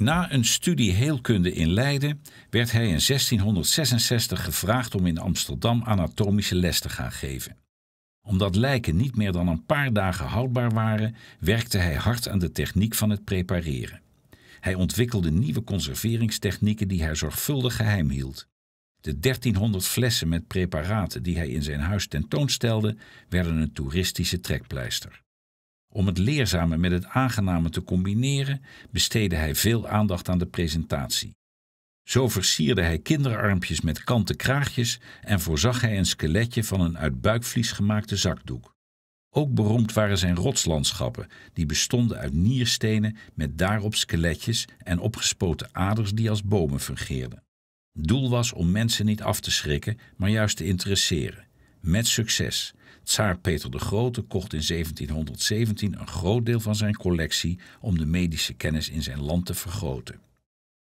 Na een studie heelkunde in Leiden werd hij in 1666 gevraagd om in Amsterdam anatomische les te gaan geven. Omdat lijken niet meer dan een paar dagen houdbaar waren, werkte hij hard aan de techniek van het prepareren. Hij ontwikkelde nieuwe conserveringstechnieken die hij zorgvuldig geheim hield. De 1300 flessen met preparaten die hij in zijn huis tentoonstelde, werden een toeristische trekpleister. Om het leerzame met het aangename te combineren, besteedde hij veel aandacht aan de presentatie. Zo versierde hij kinderarmpjes met kanten kraagjes en voorzag hij een skeletje van een uit buikvlies gemaakte zakdoek. Ook beroemd waren zijn rotslandschappen, die bestonden uit nierstenen met daarop skeletjes en opgespoten aders die als bomen fungeerden. Doel was om mensen niet af te schrikken, maar juist te interesseren met succes. Tsaar Peter de Grote kocht in 1717 een groot deel van zijn collectie om de medische kennis in zijn land te vergroten.